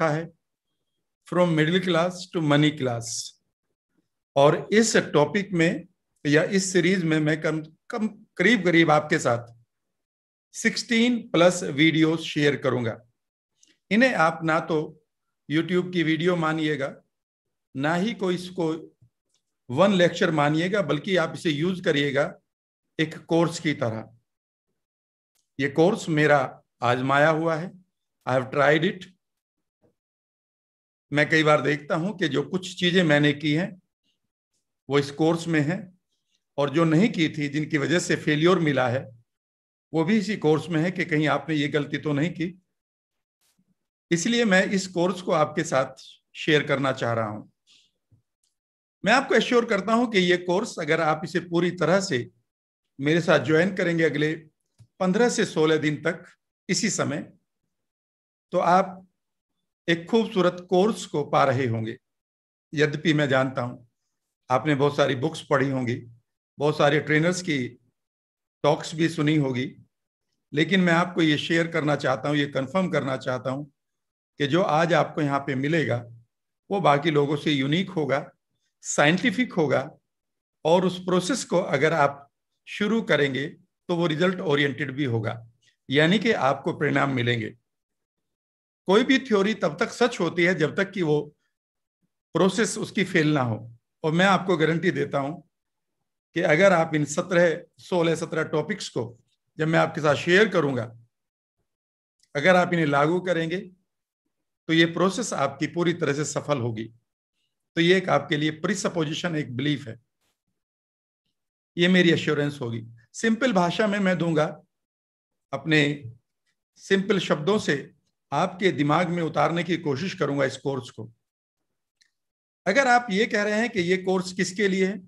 रखा है from middle class to money class और इस टॉपिक में या इस सीरीज में मैं कम कम करीब करीब आपके साथ 16 प्लस वीडियो शेयर करूंगा इन्हें आप ना तो YouTube की वीडियो मानिएगा ना ही कोई इसको वन लेक्चर मानिएगा बल्कि आप इसे यूज करिएगा एक कोर्स की तरह ये कोर्स मेरा आजमाया हुआ है आई हैव ट्राइड इट मैं कई बार देखता हूं कि जो कुछ चीजें मैंने की हैं वो इस कोर्स में है और जो नहीं की थी जिनकी वजह से फेल्योर मिला है वो भी इसी कोर्स में है कि कहीं आपने ये गलती तो नहीं की इसलिए मैं इस कोर्स को आपके साथ शेयर करना चाह रहा हूं मैं आपको एश्योर करता हूं कि ये कोर्स अगर आप इसे पूरी तरह से मेरे साथ ज्वाइन करेंगे अगले पंद्रह से सोलह दिन तक इसी समय तो आप एक खूबसूरत कोर्स को पा रहे होंगे यद्यपि मैं जानता हूँ आपने बहुत सारी बुक्स पढ़ी होंगी बहुत सारे ट्रेनर्स की टॉक्स भी सुनी होगी लेकिन मैं आपको ये शेयर करना चाहता हूँ ये कंफर्म करना चाहता हूँ कि जो आज आपको यहाँ पे मिलेगा वो बाकी लोगों से यूनिक होगा साइंटिफिक होगा और उस प्रोसेस को अगर आप शुरू करेंगे तो वो रिजल्ट ओरिएंटेड भी होगा यानी कि आपको परिणाम मिलेंगे कोई भी थ्योरी तब तक सच होती है जब तक कि वो प्रोसेस उसकी फेल ना हो और मैं आपको गारंटी देता हूं कि अगर आप इन सत्रह सोलह सत्रह टॉपिक्स को जब मैं आपके साथ शेयर करूंगा अगर आप इन्हें लागू करेंगे तो ये प्रोसेस आपकी पूरी तरह से सफल होगी तो ये एक आपके लिए प्रिसपोजिशन एक बिलीफ है ये मेरी अश्योरेंस होगी सिंपल भाषा में मैं दूंगा अपने सिंपल शब्दों से आपके दिमाग में उतारने की कोशिश करूंगा इस कोर्स को अगर आप ये कह रहे हैं कि ये कोर्स किसके लिए है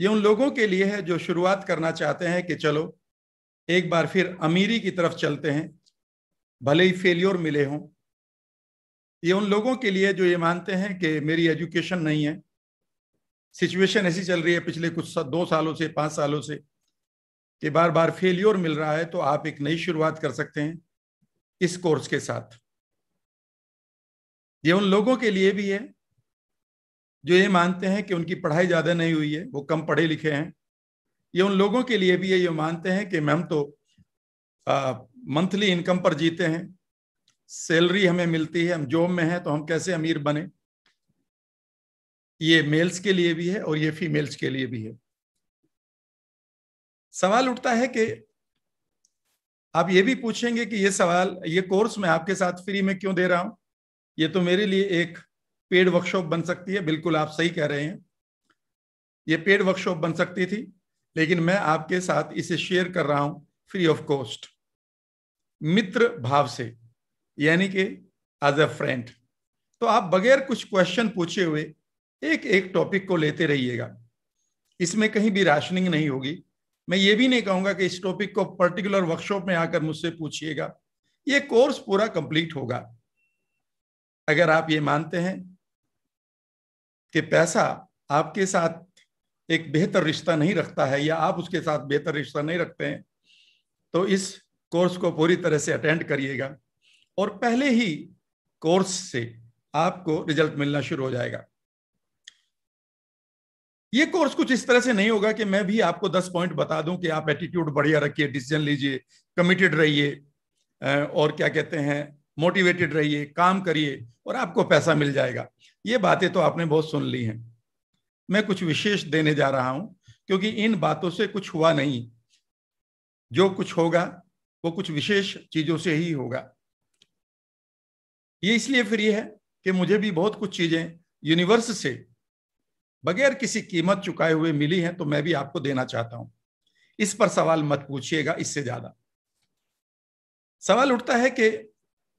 ये उन लोगों के लिए है जो शुरुआत करना चाहते हैं कि चलो एक बार फिर अमीरी की तरफ चलते हैं भले ही फेल्योर मिले हों ये उन लोगों के लिए जो ये मानते हैं कि मेरी एजुकेशन नहीं है सिचुएशन ऐसी चल रही है पिछले कुछ दो सालों से पांच सालों से कि बार बार फेल्योर मिल रहा है तो आप एक नई शुरुआत कर सकते हैं इस कोर्स के साथ ये उन लोगों के लिए भी है जो ये मानते हैं कि उनकी पढ़ाई ज़्यादा नहीं हुई है वो कम पढ़े लिखे हैं ये उन लोगों के लिए भी है ये मानते हैं कि मैम तो मंथली इनकम पर जीते हैं सैलरी हमें मिलती है हम जॉब में हैं तो हम कैसे अमीर बने ये मेल्स के लिए भी है और ये फीमेल्स के लिए भी है सवाल उठता है कि आप ये भी पूछेंगे कि ये सवाल ये कोर्स मैं आपके साथ फ्री में क्यों दे रहा हूं ये तो मेरे लिए एक पेड वर्कशॉप बन सकती है बिल्कुल आप सही कह रहे हैं ये पेड वर्कशॉप बन सकती थी लेकिन मैं आपके साथ इसे शेयर कर रहा हूं फ्री ऑफ कॉस्ट मित्र भाव से यानी कि एज अ फ्रेंड तो आप बगैर कुछ क्वेश्चन पूछे हुए एक एक टॉपिक को लेते रहिएगा इसमें कहीं भी राशनिंग नहीं होगी मैं ये भी नहीं कहूंगा कि इस टॉपिक को पर्टिकुलर वर्कशॉप में आकर मुझसे पूछिएगा ये कोर्स पूरा कंप्लीट होगा अगर आप ये मानते हैं कि पैसा आपके साथ एक बेहतर रिश्ता नहीं रखता है या आप उसके साथ बेहतर रिश्ता नहीं रखते हैं तो इस कोर्स को पूरी तरह से अटेंड करिएगा और पहले ही कोर्स से आपको रिजल्ट मिलना शुरू हो जाएगा ये कोर्स कुछ इस तरह से नहीं होगा कि मैं भी आपको दस पॉइंट बता दूं कि आप एटीट्यूड बढ़िया रखिए डिसीजन लीजिए कमिटेड रहिए और क्या कहते हैं मोटिवेटेड रहिए काम करिए और आपको पैसा मिल जाएगा ये बातें तो आपने बहुत सुन ली हैं मैं कुछ विशेष देने जा रहा हूं क्योंकि इन बातों से कुछ हुआ नहीं जो कुछ होगा वो कुछ विशेष चीजों से ही होगा ये इसलिए फ्री है कि मुझे भी बहुत कुछ चीजें यूनिवर्स से बगैर किसी कीमत चुकाए हुए मिली है तो मैं भी आपको देना चाहता हूं इस पर सवाल मत पूछिएगा इससे ज्यादा सवाल उठता है कि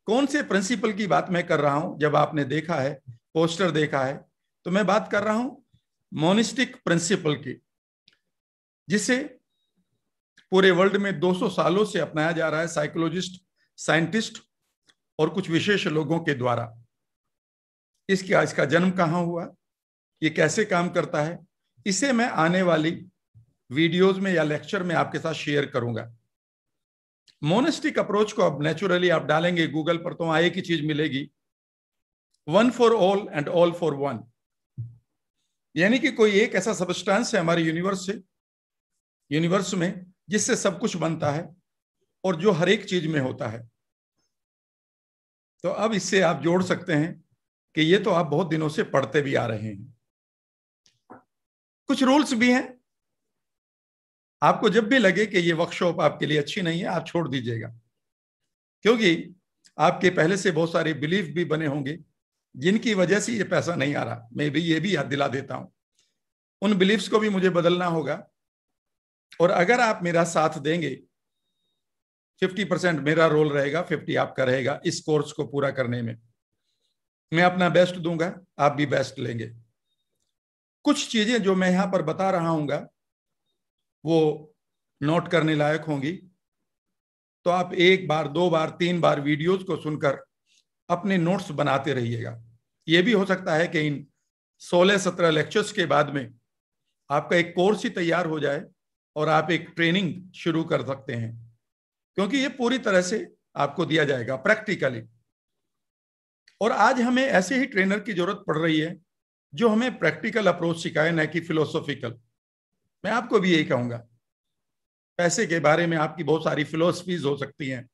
कौन से प्रिंसिपल की बात मैं कर रहा हूं जब आपने देखा है पोस्टर देखा है तो मैं बात कर रहा हूं मोनिस्टिक प्रिंसिपल की जिसे पूरे वर्ल्ड में 200 सालों से अपनाया जा रहा है साइकोलॉजिस्ट साइंटिस्ट और कुछ विशेष लोगों के द्वारा इसका इसका जन्म कहाँ हुआ ये कैसे काम करता है इसे मैं आने वाली वीडियोस में या लेक्चर में आपके साथ शेयर करूंगा मोनिस्टिक अप्रोच को अब नेचुरली आप डालेंगे गूगल पर तो एक ही चीज मिलेगी one for all and all for one यानी कि कोई एक ऐसा सबस्टांस है हमारे यूनिवर्स से यूनिवर्स में जिससे सब कुछ बनता है और जो हर एक चीज में होता है तो अब इससे आप जोड़ सकते हैं कि ये तो आप बहुत दिनों से पढ़ते भी आ रहे हैं कुछ रूल्स भी हैं आपको जब भी लगे कि ये वर्कशॉप आपके लिए अच्छी नहीं है आप छोड़ दीजिएगा क्योंकि आपके पहले से बहुत सारे बिलीफ भी बने होंगे जिनकी वजह से ये पैसा नहीं आ रहा मैं भी ये भी याद दिला देता हूं उन बिलीफ्स को भी मुझे बदलना होगा और अगर आप मेरा साथ देंगे 50 परसेंट मेरा रोल रहेगा 50 आपका रहेगा इस कोर्स को पूरा करने में मैं अपना बेस्ट दूंगा आप भी बेस्ट लेंगे कुछ चीजें जो मैं यहां पर बता रहा हूंगा वो नोट करने लायक होंगी तो आप एक बार दो बार तीन बार वीडियोस को सुनकर अपने नोट्स बनाते रहिएगा ये भी हो सकता है कि इन सोलह सत्रह लेक्चर्स के बाद में आपका एक कोर्स ही तैयार हो जाए और आप एक ट्रेनिंग शुरू कर सकते हैं क्योंकि ये पूरी तरह से आपको दिया जाएगा प्रैक्टिकली और आज हमें ऐसे ही ट्रेनर की जरूरत पड़ रही है जो हमें प्रैक्टिकल अप्रोच सिखाए ना कि फिलोसॉफिकल मैं आपको भी यही कहूंगा पैसे के बारे में आपकी बहुत सारी फिलोसफीज हो सकती हैं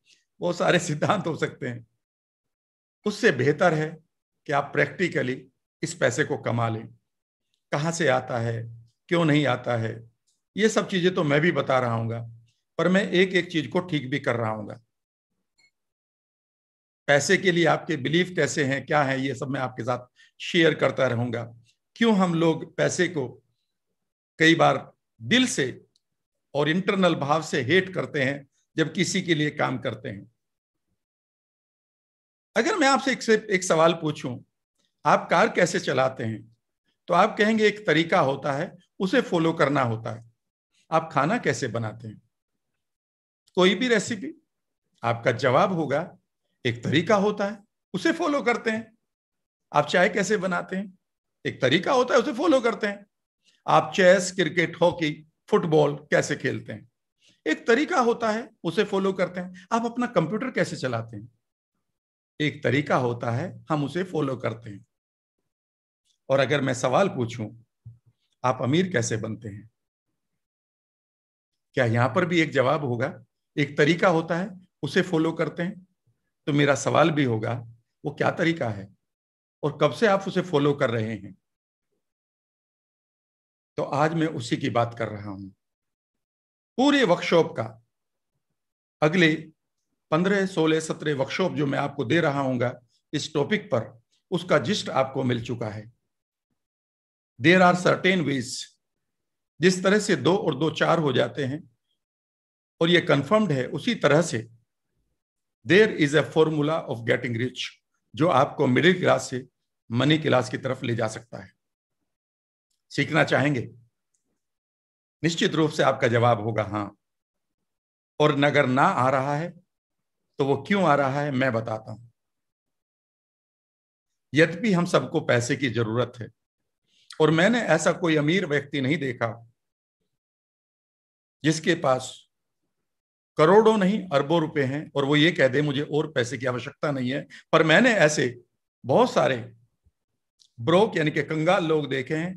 बहुत सारे सिद्धांत हो सकते हैं उससे बेहतर है कि आप प्रैक्टिकली इस पैसे को कमा लें कहाँ से आता है क्यों नहीं आता है ये सब चीज़ें तो मैं भी बता रहा हूँ पर मैं एक एक चीज़ को ठीक भी कर रहा हूँ पैसे के लिए आपके बिलीफ कैसे हैं क्या है ये सब मैं आपके साथ शेयर करता रहूंगा क्यों हम लोग पैसे को कई बार दिल से और इंटरनल भाव से हेट करते हैं जब किसी के लिए काम करते हैं अगर मैं आपसे एक, एक सवाल पूछूं आप कार कैसे चलाते हैं तो आप कहेंगे एक तरीका होता है उसे फॉलो करना होता है आप खाना कैसे बनाते हैं कोई भी रेसिपी आपका जवाब होगा एक तरीका होता है उसे फॉलो करते हैं आप चाय कैसे बनाते हैं एक तरीका होता है उसे फॉलो करते हैं आप चेस क्रिकेट हॉकी फुटबॉल कैसे खेलते हैं एक तरीका होता है उसे फॉलो करते हैं आप अपना कंप्यूटर कैसे चलाते हैं एक तरीका होता है हम उसे फॉलो करते हैं और अगर मैं सवाल पूछूं आप अमीर कैसे बनते हैं क्या यहां पर भी एक जवाब होगा एक तरीका होता है उसे फॉलो करते हैं तो मेरा सवाल भी होगा वो क्या तरीका है और कब से आप उसे फॉलो कर रहे हैं तो आज मैं उसी की बात कर रहा हूं पूरे वर्कशॉप का अगले पंद्रह सोलह सत्रह वर्कशॉप जो मैं आपको दे रहा हूँ इस टॉपिक पर उसका जिस्ट आपको मिल चुका है देर आर सर्टेन वेज जिस तरह से दो और दो चार हो जाते हैं और ये कंफर्म्ड है उसी तरह से there is a formula of getting rich जो आपको मिडिल क्लास से मनी क्लास की तरफ ले जा सकता है सीखना चाहेंगे निश्चित रूप से आपका जवाब होगा हाँ और नगर ना आ रहा है तो वो क्यों आ रहा है मैं बताता हूं यद्यपि हम सबको पैसे की जरूरत है और मैंने ऐसा कोई अमीर व्यक्ति नहीं देखा जिसके पास करोड़ों नहीं अरबों रुपए हैं और वो ये कह दे मुझे और पैसे की आवश्यकता नहीं है पर मैंने ऐसे बहुत सारे ब्रोक यानी कि कंगाल लोग देखे हैं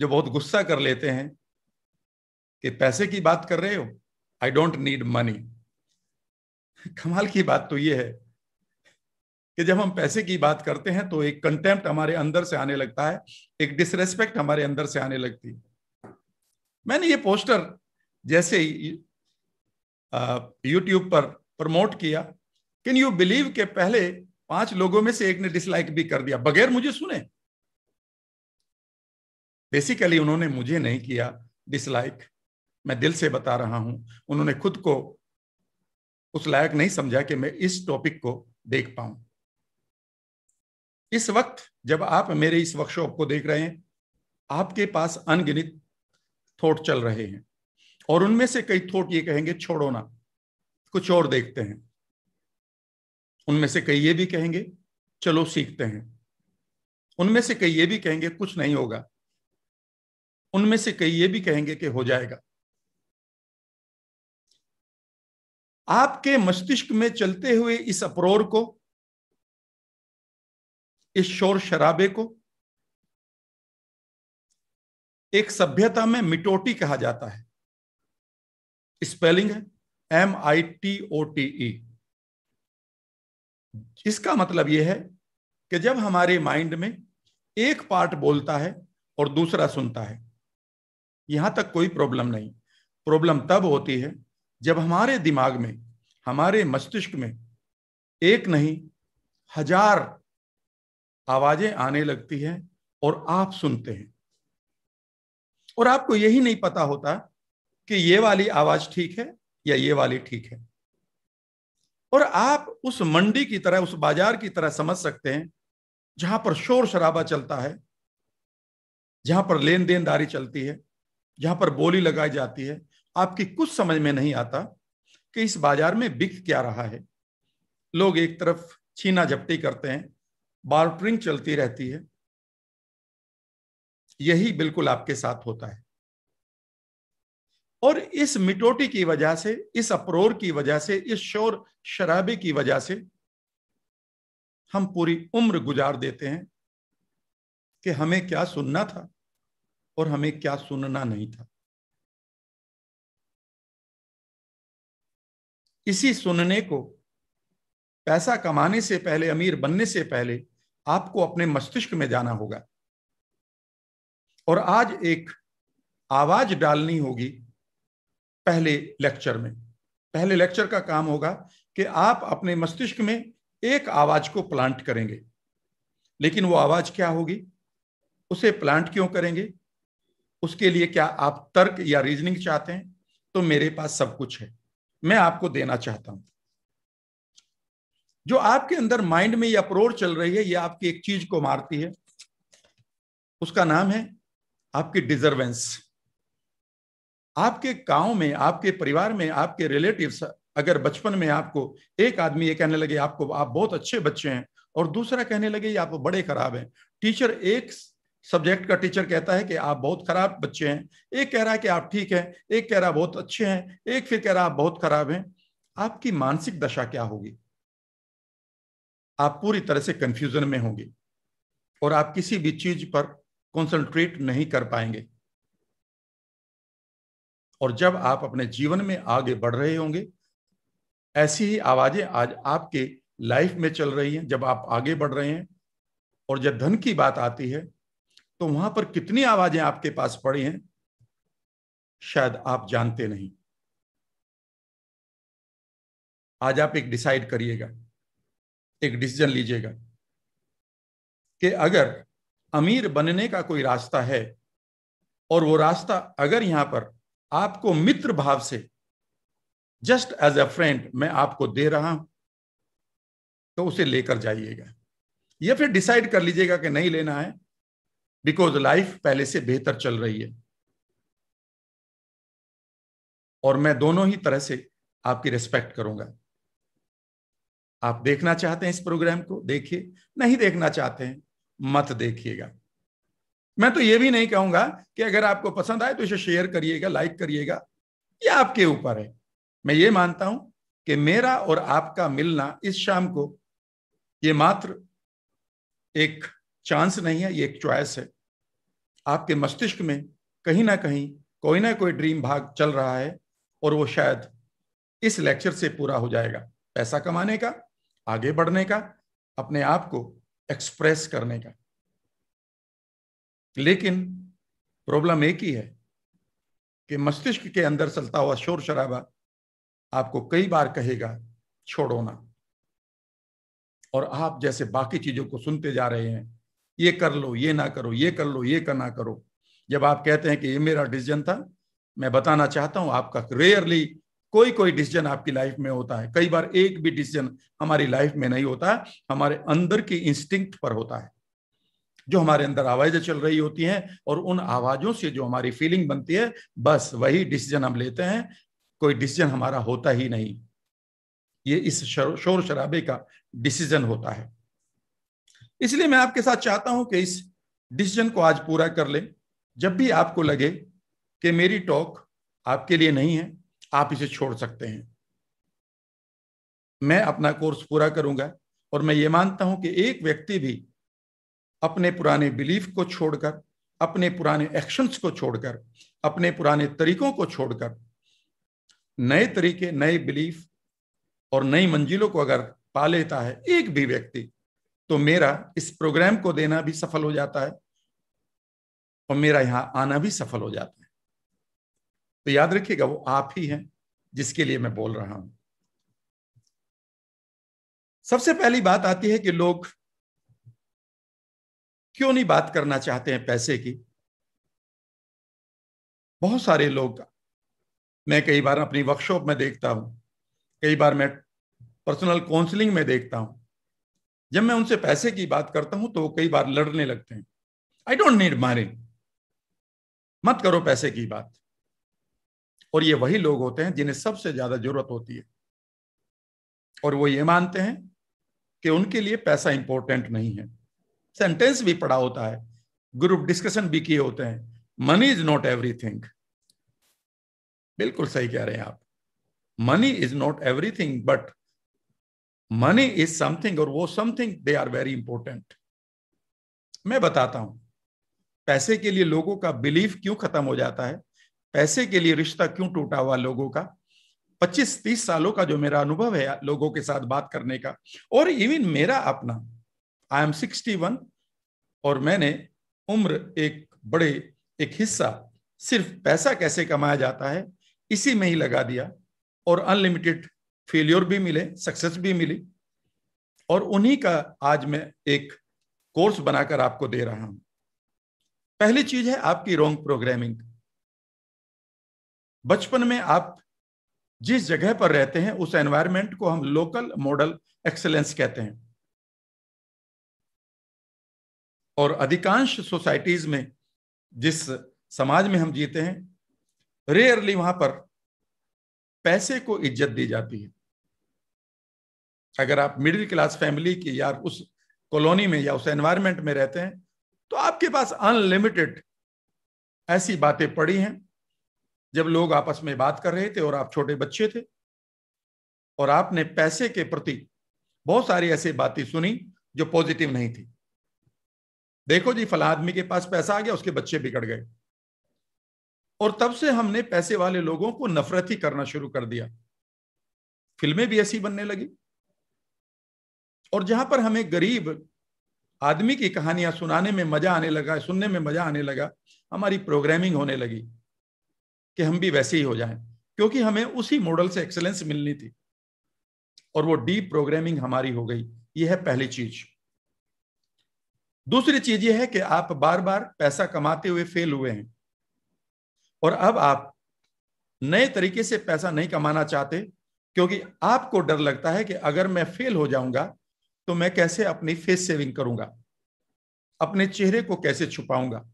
जो बहुत गुस्सा कर लेते हैं कि पैसे की बात कर रहे हो आई डोंट नीड मनी कमाल की बात तो ये है कि जब हम पैसे की बात करते हैं तो एक कंटेम्प्ट हमारे अंदर से आने लगता है एक डिसरेस्पेक्ट हमारे अंदर से आने लगती है मैंने ये पोस्टर जैसे यूट्यूब पर प्रमोट किया किन यू बिलीव के पहले पांच लोगों में से एक ने डिसलाइक भी कर दिया बगैर मुझे सुने बेसिकली उन्होंने मुझे नहीं किया डिसलाइक मैं दिल से बता रहा हूं उन्होंने खुद को उस लायक नहीं समझा कि मैं इस टॉपिक को देख पाऊं इस वक्त जब आप मेरे इस वर्कशॉप को देख रहे हैं आपके पास अनगिनित थॉट चल रहे हैं और उनमें से कई थोट ये कहेंगे छोड़ो ना कुछ और देखते हैं उनमें से कई ये भी कहेंगे चलो सीखते हैं उनमें से कई ये भी कहेंगे कुछ नहीं होगा उनमें से कई ये भी कहेंगे कि हो जाएगा आपके मस्तिष्क में चलते हुए इस अप्रोर को इस शोर शराबे को एक सभ्यता में मिटोटी कहा जाता है स्पेलिंग है M I T O T E इसका मतलब यह है कि जब हमारे माइंड में एक पार्ट बोलता है और दूसरा सुनता है यहां तक कोई प्रॉब्लम नहीं प्रॉब्लम तब होती है जब हमारे दिमाग में हमारे मस्तिष्क में एक नहीं हजार आवाजें आने लगती हैं और आप सुनते हैं और आपको यही नहीं पता होता कि ये वाली आवाज ठीक है या ये वाली ठीक है और आप उस मंडी की तरह उस बाजार की तरह समझ सकते हैं जहां पर शोर शराबा चलता है जहां पर लेन देनदारी चलती है जहां पर बोली लगाई जाती है आपकी कुछ समझ में नहीं आता कि इस बाजार में बिक क्या रहा है लोग एक तरफ छीना झपटी करते हैं बार्टरिंग चलती रहती है यही बिल्कुल आपके साथ होता है और इस मिटोटी की वजह से इस अप्रोर की वजह से इस शोर शराबे की वजह से हम पूरी उम्र गुजार देते हैं कि हमें क्या सुनना था और हमें क्या सुनना नहीं था इसी सुनने को पैसा कमाने से पहले अमीर बनने से पहले आपको अपने मस्तिष्क में जाना होगा और आज एक आवाज डालनी होगी पहले लेक्चर में पहले लेक्चर का काम होगा कि आप अपने मस्तिष्क में एक आवाज को प्लांट करेंगे लेकिन वो आवाज क्या होगी उसे प्लांट क्यों करेंगे उसके लिए क्या आप तर्क या रीजनिंग चाहते हैं तो मेरे पास सब कुछ है मैं आपको देना चाहता हूं जो आपके अंदर माइंड में ये अप्रोर चल रही है ये आपकी एक चीज को मारती है उसका नाम है आपकी डिजर्वेंस आपके गांव में आपके परिवार में आपके रिलेटिव्स अगर बचपन में आपको एक आदमी ये कहने लगे आपको आप बहुत अच्छे बच्चे हैं और दूसरा कहने लगे आप बड़े खराब हैं टीचर एक सब्जेक्ट का टीचर कहता है कि आप बहुत खराब बच्चे हैं एक कह रहा है कि आप ठीक हैं एक कह रहा बहुत अच्छे हैं एक फिर कह रहा आप बहुत खराब हैं आपकी मानसिक दशा क्या होगी आप पूरी तरह से कंफ्यूजन में होंगे और आप किसी भी चीज पर कंसंट्रेट नहीं कर पाएंगे और जब आप अपने जीवन में आगे बढ़ रहे होंगे ऐसी ही आवाजें आज आपके लाइफ में चल रही हैं जब आप आगे बढ़ रहे हैं और जब धन की बात आती है तो वहां पर कितनी आवाजें आपके पास पड़ी हैं शायद आप जानते नहीं आज आप एक डिसाइड करिएगा एक डिसीजन लीजिएगा कि अगर अमीर बनने का कोई रास्ता है और वो रास्ता अगर यहां पर आपको मित्र भाव से जस्ट एज अ फ्रेंड मैं आपको दे रहा हूं तो उसे लेकर जाइएगा या फिर डिसाइड कर लीजिएगा कि नहीं लेना है बिकॉज लाइफ पहले से बेहतर चल रही है और मैं दोनों ही तरह से आपकी रिस्पेक्ट करूंगा आप देखना चाहते हैं इस प्रोग्राम को देखिए नहीं देखना चाहते हैं मत देखिएगा मैं तो ये भी नहीं कहूंगा कि अगर आपको पसंद आए तो इसे शेयर करिएगा लाइक करिएगा ये आपके ऊपर है मैं ये मानता हूं कि मेरा और आपका मिलना इस शाम को ये मात्र एक चांस नहीं है ये एक चॉइस है आपके मस्तिष्क में कहीं ना कहीं कोई ना कोई ड्रीम भाग चल रहा है और वो शायद इस लेक्चर से पूरा हो जाएगा पैसा कमाने का आगे बढ़ने का अपने आप को एक्सप्रेस करने का लेकिन प्रॉब्लम एक ही है कि मस्तिष्क के अंदर चलता हुआ शोर शराबा आपको कई बार कहेगा छोड़ो ना और आप जैसे बाकी चीजों को सुनते जा रहे हैं ये कर लो ये ना करो ये कर लो ये करना करो जब आप कहते हैं कि ये मेरा डिसीजन था मैं बताना चाहता हूं आपका रेयरली कोई कोई डिसीजन आपकी लाइफ में होता है कई बार एक भी डिसीजन हमारी लाइफ में नहीं होता हमारे अंदर की इंस्टिंक्ट पर होता है जो हमारे अंदर आवाज़ें चल रही होती हैं और उन आवाज़ों से जो हमारी फीलिंग बनती है बस वही डिसीजन हम लेते हैं कोई डिसीजन हमारा होता ही नहीं ये इस शोर शराबे का डिसीजन होता है इसलिए मैं आपके साथ चाहता हूं कि इस डिसीजन को आज पूरा कर लें जब भी आपको लगे कि मेरी टॉक आपके लिए नहीं है आप इसे छोड़ सकते हैं मैं अपना कोर्स पूरा करूंगा और मैं ये मानता हूं कि एक व्यक्ति भी अपने पुराने बिलीफ को छोड़कर अपने पुराने एक्शंस को छोड़कर अपने पुराने तरीकों को छोड़कर नए तरीके नए बिलीफ और नई मंजिलों को अगर पा लेता है एक भी व्यक्ति तो मेरा इस प्रोग्राम को देना भी सफल हो जाता है और मेरा यहां आना भी सफल हो जाता है तो याद रखिएगा वो आप ही हैं जिसके लिए मैं बोल रहा हूं सबसे पहली बात आती है कि लोग क्यों नहीं बात करना चाहते हैं पैसे की बहुत सारे लोग मैं कई बार अपनी वर्कशॉप में देखता हूं कई बार मैं पर्सनल काउंसलिंग में देखता हूं जब मैं उनसे पैसे की बात करता हूं तो वो कई बार लड़ने लगते हैं आई डोंट नीड मारे मत करो पैसे की बात और ये वही लोग होते हैं जिन्हें सबसे ज्यादा जरूरत होती है और वो ये मानते हैं कि उनके लिए पैसा इंपॉर्टेंट नहीं है सेंटेंस भी पढ़ा होता है ग्रुप डिस्कशन भी किए होते हैं मनी इज नॉट एवरीथिंग बिल्कुल सही कह रहे हैं आप money is not everything but money is something और वो something they are very important मैं बताता हूं पैसे के लिए लोगों का बिलीफ क्यों खत्म हो जाता है पैसे के लिए रिश्ता क्यों टूटा हुआ लोगों का 25-30 सालों का जो मेरा अनुभव है लोगों के साथ बात करने का और इवन मेरा अपना आई एम सिक्सटी वन और मैंने उम्र एक बड़े एक हिस्सा सिर्फ पैसा कैसे कमाया जाता है इसी में ही लगा दिया और अनलिमिटेड फेलियर भी मिले सक्सेस भी मिली और उन्हीं का आज मैं एक कोर्स बनाकर आपको दे रहा हूं पहली चीज है आपकी रॉन्ग प्रोग्रामिंग बचपन में आप जिस जगह पर रहते हैं उस एनवायरमेंट को हम लोकल मॉडल एक्सेलेंस कहते हैं और अधिकांश सोसाइटीज में जिस समाज में हम जीते हैं रेयरली वहां पर पैसे को इज्जत दी जाती है अगर आप मिडिल क्लास फैमिली के या उस कॉलोनी में या उस एनवायरमेंट में रहते हैं तो आपके पास अनलिमिटेड ऐसी बातें पड़ी हैं जब लोग आपस में बात कर रहे थे और आप छोटे बच्चे थे और आपने पैसे के प्रति बहुत सारी ऐसी बातें सुनी जो पॉजिटिव नहीं थी देखो जी फला आदमी के पास पैसा आ गया उसके बच्चे बिगड़ गए और तब से हमने पैसे वाले लोगों को नफरत ही करना शुरू कर दिया फिल्में भी ऐसी बनने लगी और जहां पर हमें गरीब आदमी की कहानियां सुनाने में मजा आने लगा सुनने में मजा आने लगा हमारी प्रोग्रामिंग होने लगी कि हम भी वैसे ही हो जाएं क्योंकि हमें उसी मॉडल से एक्सेलेंस मिलनी थी और वो डीप प्रोग्रामिंग हमारी हो गई यह है पहली चीज़ दूसरी चीज यह है कि आप बार बार पैसा कमाते हुए फेल हुए हैं और अब आप नए तरीके से पैसा नहीं कमाना चाहते क्योंकि आपको डर लगता है कि अगर मैं फेल हो जाऊंगा तो मैं कैसे अपनी फेस सेविंग करूंगा अपने चेहरे को कैसे छुपाऊंगा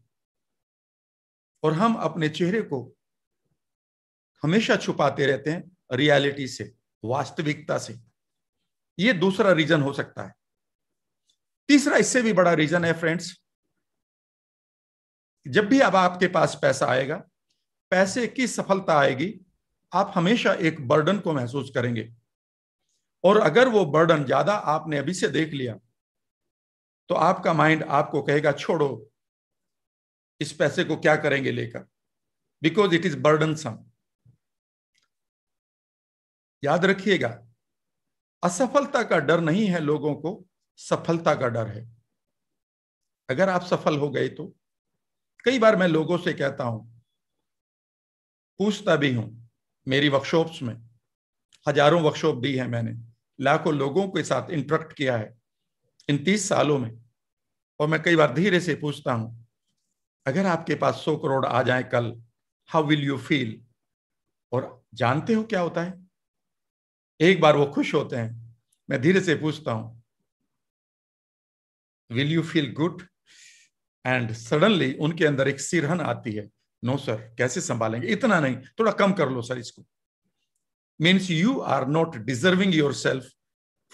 और हम अपने चेहरे को हमेशा छुपाते रहते हैं रियलिटी से वास्तविकता से ये दूसरा रीजन हो सकता है तीसरा इससे भी बड़ा रीजन है फ्रेंड्स जब भी अब आपके पास पैसा आएगा पैसे की सफलता आएगी आप हमेशा एक बर्डन को महसूस करेंगे और अगर वो बर्डन ज्यादा आपने अभी से देख लिया तो आपका माइंड आपको कहेगा छोड़ो इस पैसे को क्या करेंगे लेकर because it is burdensome याद रखिएगा असफलता का डर नहीं है लोगों को सफलता का डर है अगर आप सफल हो गए तो कई बार मैं लोगों से कहता हूं पूछता भी हूं मेरी वर्कशॉप्स में हजारों वर्कशॉप दी है मैंने लाखों लोगों के साथ इंटरेक्ट किया है इन तीस सालों में और मैं कई बार धीरे से पूछता हूं अगर आपके पास सौ करोड़ आ जाए कल हाउ विल यू फील और जानते हो क्या होता है एक बार वो खुश होते हैं मैं धीरे से पूछता हूं will you feel good and suddenly उनके अंदर एक सिरहन आती है नो no, सर कैसे संभालेंगे इतना नहीं थोड़ा कम कर लो सर इसको means you are not deserving yourself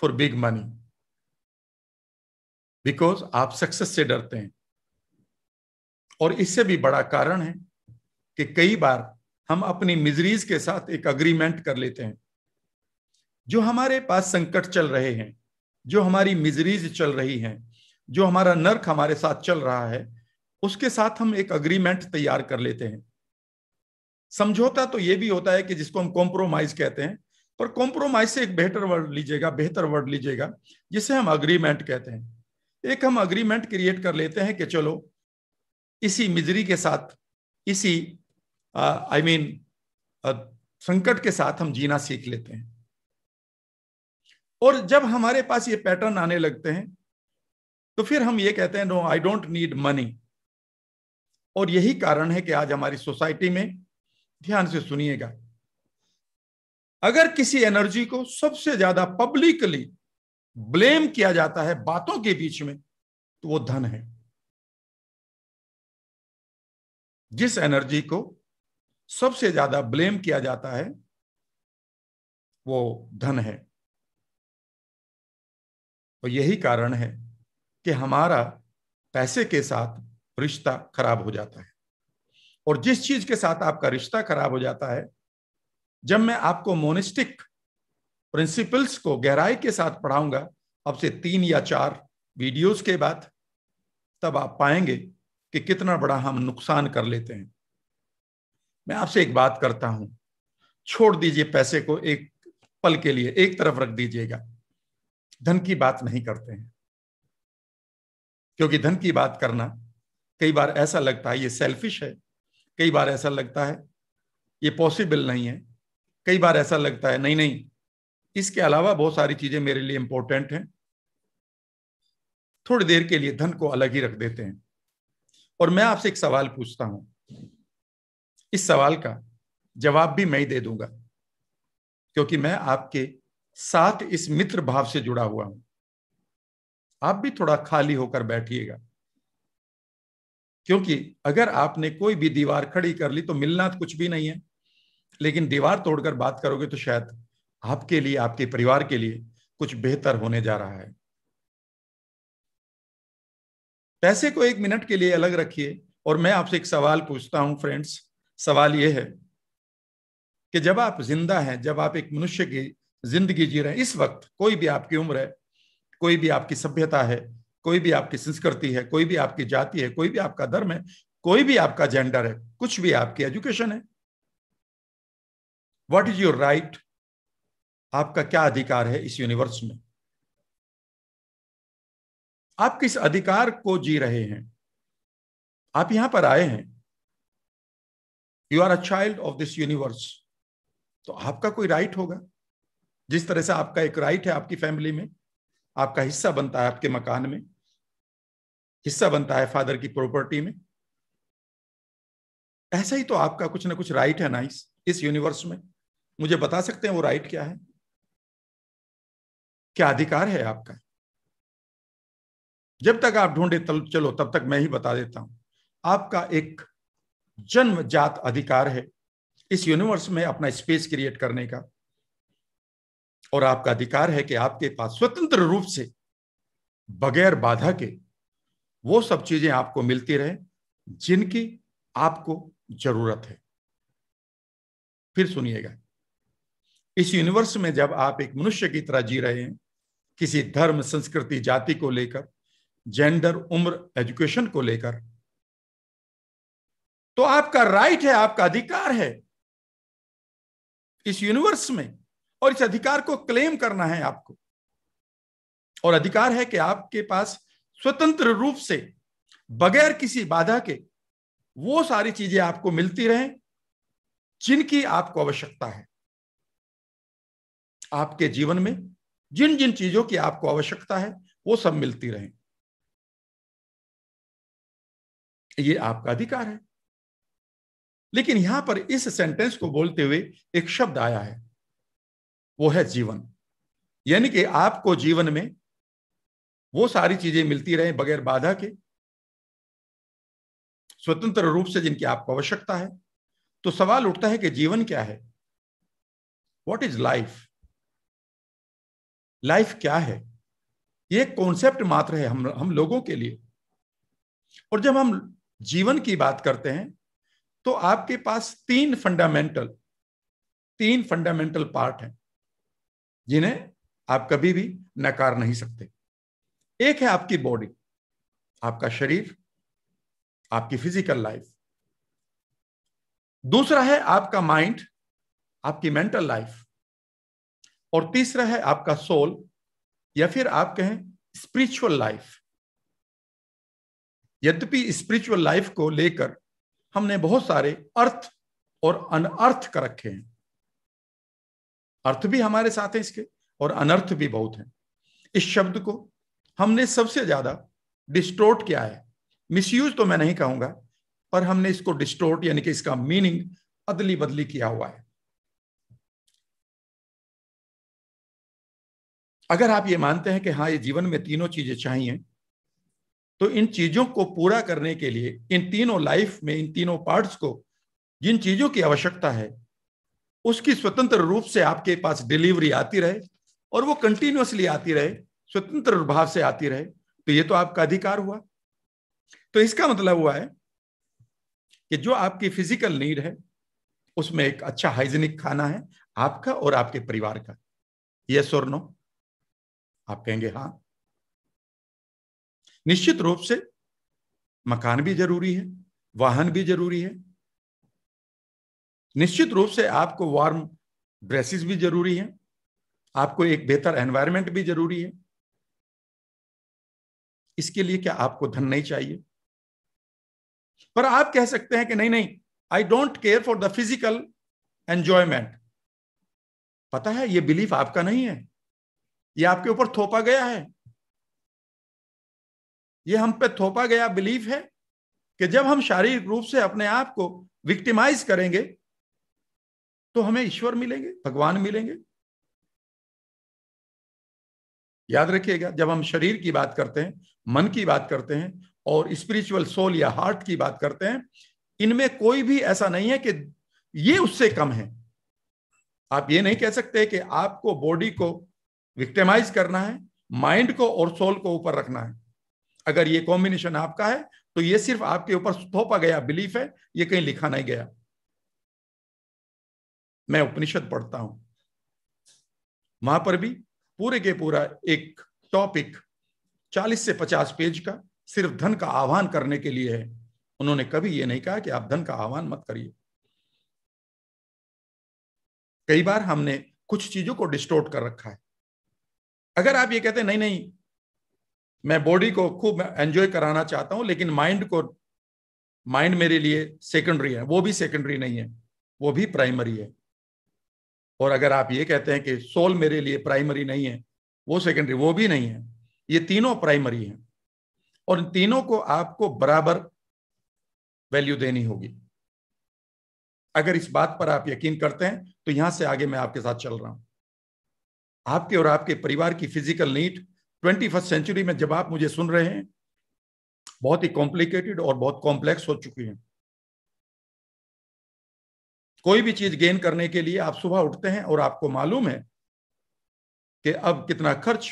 for big money because आप सक्सेस से डरते हैं और इससे भी बड़ा कारण है कि कई बार हम अपनी मिजरीज के साथ एक अग्रीमेंट कर लेते हैं जो हमारे पास संकट चल रहे हैं जो हमारी मिजरीज चल रही हैं जो हमारा नर्क हमारे साथ चल रहा है उसके साथ हम एक अग्रीमेंट तैयार कर लेते हैं समझौता तो ये भी होता है कि जिसको हम कॉम्प्रोमाइज कहते हैं पर कॉम्प्रोमाइज से एक बेहतर वर्ड लीजिएगा बेहतर वर्ड लीजिएगा जिसे हम अग्रीमेंट कहते हैं एक हम अग्रीमेंट क्रिएट कर लेते हैं कि चलो इसी मिजरी के साथ इसी आई मीन I mean, संकट के साथ हम जीना सीख लेते हैं और जब हमारे पास ये पैटर्न आने लगते हैं तो फिर हम ये कहते हैं no I don't need money और यही कारण है कि आज हमारी सोसाइटी में ध्यान से सुनिएगा अगर किसी एनर्जी को सबसे ज्यादा पब्लिकली ब्लेम किया जाता है बातों के बीच में तो वो धन है जिस एनर्जी को सबसे ज्यादा ब्लेम किया जाता है वो धन है और यही कारण है कि हमारा पैसे के साथ रिश्ता खराब हो जाता है और जिस चीज के साथ आपका रिश्ता खराब हो जाता है जब मैं आपको मोनिस्टिक प्रिंसिपल्स को गहराई के साथ पढ़ाऊंगा अब से तीन या चार वीडियोस के बाद तब आप पाएंगे कि कितना बड़ा हम नुकसान कर लेते हैं मैं आपसे एक बात करता हूं छोड़ दीजिए पैसे को एक पल के लिए एक तरफ रख दीजिएगा धन की बात नहीं करते हैं क्योंकि धन की बात करना कई बार ऐसा लगता है ये सेल्फिश है कई बार ऐसा लगता है ये पॉसिबल नहीं है कई बार ऐसा लगता है नहीं नहीं इसके अलावा बहुत सारी चीजें मेरे लिए इंपॉर्टेंट हैं थोड़ी देर के लिए धन को अलग ही रख देते हैं और मैं आपसे एक सवाल पूछता हूं इस सवाल का जवाब भी मैं ही दे दूंगा क्योंकि मैं आपके साथ इस मित्र भाव से जुड़ा हुआ हूं आप भी थोड़ा खाली होकर बैठिएगा क्योंकि अगर आपने कोई भी दीवार खड़ी कर ली तो मिलना तो कुछ भी नहीं है लेकिन दीवार तोड़कर बात करोगे तो शायद आपके लिए आपके परिवार के लिए कुछ बेहतर होने जा रहा है पैसे को एक मिनट के लिए अलग रखिए और मैं आपसे एक सवाल पूछता हूं फ्रेंड्स सवाल यह है कि जब आप जिंदा हैं जब आप एक मनुष्य की जिंदगी जी रहे हैं इस वक्त कोई भी आपकी उम्र है कोई भी आपकी सभ्यता है कोई भी आपकी संस्कृति है कोई भी आपकी जाति है कोई भी आपका धर्म है कोई भी आपका जेंडर है कुछ भी आपकी एजुकेशन है वट इज योर राइट आपका क्या अधिकार है इस यूनिवर्स में आप किस अधिकार को जी रहे हैं आप यहां पर आए हैं you are a child of this universe तो आपका कोई राइट होगा जिस तरह से आपका एक राइट है आपकी फैमिली में आपका हिस्सा बनता है आपके मकान में हिस्सा बनता है फादर की प्रॉपर्टी में ऐसा ही तो आपका कुछ ना कुछ राइट है ना इस, इस यूनिवर्स में मुझे बता सकते हैं वो राइट क्या है क्या अधिकार है आपका जब तक आप ढूंढे चलो तब तक मैं ही बता देता हूं आपका एक जन्मजात अधिकार है इस यूनिवर्स में अपना स्पेस क्रिएट करने का और आपका अधिकार है कि आपके पास स्वतंत्र रूप से बगैर बाधा के वो सब चीजें आपको मिलती रहे जिनकी आपको जरूरत है फिर सुनिएगा इस यूनिवर्स में जब आप एक मनुष्य की तरह जी रहे हैं किसी धर्म संस्कृति जाति को लेकर जेंडर उम्र एजुकेशन को लेकर तो आपका राइट है आपका अधिकार है इस यूनिवर्स में और इस अधिकार को क्लेम करना है आपको और अधिकार है कि आपके पास स्वतंत्र रूप से बगैर किसी बाधा के वो सारी चीजें आपको मिलती रहे जिनकी आपको आवश्यकता है आपके जीवन में जिन जिन चीजों की आपको आवश्यकता है वो सब मिलती रहे ये आपका अधिकार है लेकिन यहां पर इस सेंटेंस को बोलते हुए एक शब्द आया है वो है जीवन यानी कि आपको जीवन में वो सारी चीजें मिलती रहे बगैर बाधा के स्वतंत्र रूप से जिनकी आपको आवश्यकता है तो सवाल उठता है कि जीवन क्या है वॉट इज लाइफ लाइफ क्या है ये कॉन्सेप्ट मात्र है हम हम लोगों के लिए और जब हम जीवन की बात करते हैं तो आपके पास तीन फंडामेंटल तीन फंडामेंटल पार्ट हैं जिन्हें आप कभी भी नकार नहीं सकते एक है आपकी बॉडी आपका शरीर आपकी फिजिकल लाइफ दूसरा है आपका माइंड आपकी मेंटल लाइफ और तीसरा है आपका सोल या फिर आप कहें स्पिरिचुअल लाइफ यद्यपि स्पिरिचुअल लाइफ को लेकर हमने बहुत सारे अर्थ और अनअर्थ कर रखे हैं अर्थ भी हमारे साथ है इसके और अनर्थ भी बहुत है इस शब्द को हमने सबसे ज्यादा डिस्टोर्ट किया है मिसयूज तो मैं नहीं कहूंगा पर हमने इसको डिस्टोर्ट यानी कि इसका मीनिंग अदली बदली किया हुआ है अगर आप ये मानते हैं कि हाँ ये जीवन में तीनों चीजें चाहिए तो इन चीजों को पूरा करने के लिए इन तीनों लाइफ में इन तीनों पार्ट्स को जिन चीजों की आवश्यकता है उसकी स्वतंत्र रूप से आपके पास डिलीवरी आती रहे और वो कंटिन्यूसली आती रहे स्वतंत्र भाव से आती रहे तो ये तो आपका अधिकार हुआ तो इसका मतलब हुआ है कि जो आपकी फिजिकल नीड है उसमें एक अच्छा हाइजीनिक खाना है आपका और आपके परिवार का ये और नो आप कहेंगे हाँ निश्चित रूप से मकान भी जरूरी है वाहन भी जरूरी है निश्चित रूप से आपको वार्म ड्रेसेस भी जरूरी है आपको एक बेहतर एनवायरमेंट भी जरूरी है इसके लिए क्या आपको धन नहीं चाहिए पर आप कह सकते हैं कि नहीं नहीं I don't care for the physical enjoyment पता है ये बिलीफ आपका नहीं है ये आपके ऊपर थोपा गया है ये हम पे थोपा गया बिलीफ है कि जब हम शारीरिक रूप से अपने आप को विक्टिमाइज करेंगे तो हमें ईश्वर मिलेंगे भगवान मिलेंगे याद रखिएगा जब हम शरीर की बात करते हैं मन की बात करते हैं और स्पिरिचुअल सोल या हार्ट की बात करते हैं इनमें कोई भी ऐसा नहीं है कि ये उससे कम है आप ये नहीं कह सकते कि आपको बॉडी को विक्टिमाइज करना है माइंड को और सोल को ऊपर रखना है अगर ये कॉम्बिनेशन आपका है तो ये सिर्फ आपके ऊपर थोपा गया बिलीफ है ये कहीं लिखा नहीं गया मैं उपनिषद पढ़ता हूं वहां पर भी पूरे के पूरा एक टॉपिक 40 से 50 पेज का सिर्फ धन का आह्वान करने के लिए है उन्होंने कभी यह नहीं कहा कि आप धन का आह्वान मत करिए कई बार हमने कुछ चीजों को डिस्टोर्ट कर रखा है अगर आप ये कहते नहीं नहीं मैं बॉडी को खूब एंजॉय कराना चाहता हूं लेकिन माइंड को माइंड मेरे लिए सेकेंडरी है वो भी सेकेंडरी नहीं है वो भी प्राइमरी है और अगर आप ये कहते हैं कि सोल मेरे लिए प्राइमरी नहीं है वो सेकेंडरी वो भी नहीं है ये तीनों प्राइमरी हैं और इन तीनों को आपको बराबर वैल्यू देनी होगी अगर इस बात पर आप यकीन करते हैं तो यहां से आगे मैं आपके साथ चल रहा हूं आपके और आपके परिवार की physical need twenty first century में जब आप मुझे सुन रहे हैं बहुत ही कॉम्प्लिकेटेड और बहुत कॉम्प्लेक्स हो चुकी है कोई भी चीज गेन करने के लिए आप सुबह उठते हैं और आपको मालूम है कि अब कितना खर्च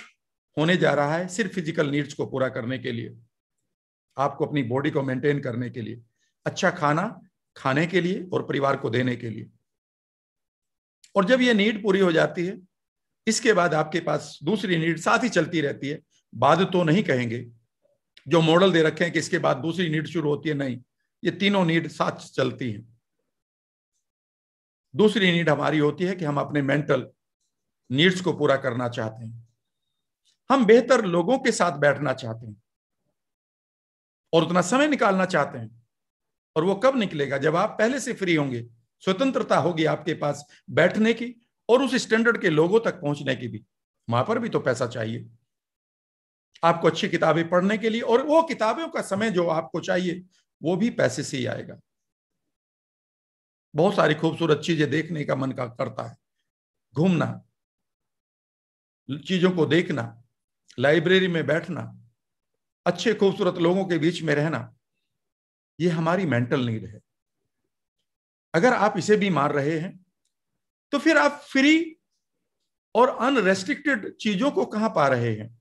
होने जा रहा है सिर्फ फिजिकल नीड्स को पूरा करने के लिए आपको अपनी बॉडी को मेंटेन करने के लिए अच्छा खाना खाने के लिए और परिवार को देने के लिए और जब ये नीड पूरी हो जाती है इसके बाद आपके पास दूसरी नीड साथ ही चलती रहती है बाद तो नहीं कहेंगे जो मॉडल दे रखे हैं कि इसके बाद दूसरी नीड शुरू होती है नहीं ये तीनों नीड साथ चलती हैं दूसरी नीड हमारी होती है कि हम अपने मेंटल नीड्स को पूरा करना चाहते हैं हम बेहतर लोगों के साथ बैठना चाहते हैं और उतना समय निकालना चाहते हैं और वो कब निकलेगा जब आप पहले से फ्री होंगे स्वतंत्रता होगी आपके पास बैठने की और उस स्टैंडर्ड के लोगों तक पहुंचने की भी वहां पर भी तो पैसा चाहिए आपको अच्छी किताबें पढ़ने के लिए और वो किताबों का समय जो आपको चाहिए वो भी पैसे से ही आएगा बहुत सारी खूबसूरत चीजें देखने का मन का करता है घूमना चीजों को देखना लाइब्रेरी में बैठना अच्छे खूबसूरत लोगों के बीच में रहना ये हमारी मेंटल नीड है अगर आप इसे भी मार रहे हैं तो फिर आप फ्री और अनरेस्ट्रिक्टेड चीजों को कहां पा रहे हैं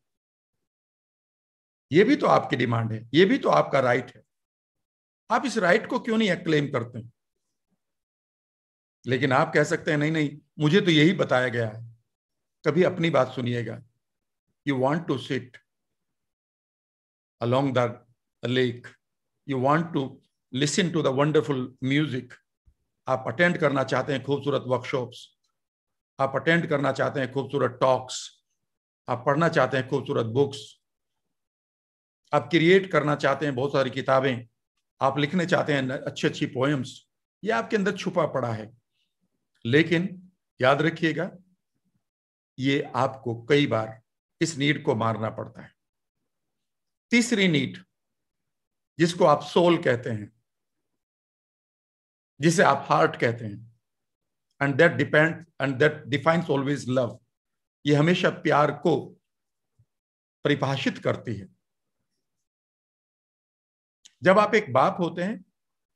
ये भी तो आपकी डिमांड है ये भी तो आपका राइट है आप इस राइट को क्यों नहीं क्लेम करते हैं लेकिन आप कह सकते हैं नहीं नहीं मुझे तो यही बताया गया है कभी अपनी बात सुनिएगा you want to sit along the lake. You want to listen to the wonderful आप अटेंड करना चाहते हैं खूबसूरत वर्कशॉप्स आप अटेंड करना चाहते हैं खूबसूरत टॉक्स आप पढ़ना चाहते हैं खूबसूरत बुक्स आप क्रिएट करना चाहते हैं बहुत सारी किताबें आप लिखने चाहते हैं अच्छी अच्छी पोएम्स ये आपके अंदर छुपा पड़ा है लेकिन याद रखिएगा ये आपको कई बार इस नीड को मारना पड़ता है तीसरी नीड जिसको आप सोल कहते हैं जिसे आप हार्ट कहते हैं and that depend and that defines always love ये हमेशा प्यार को परिभाषित करती है जब आप एक बाप होते हैं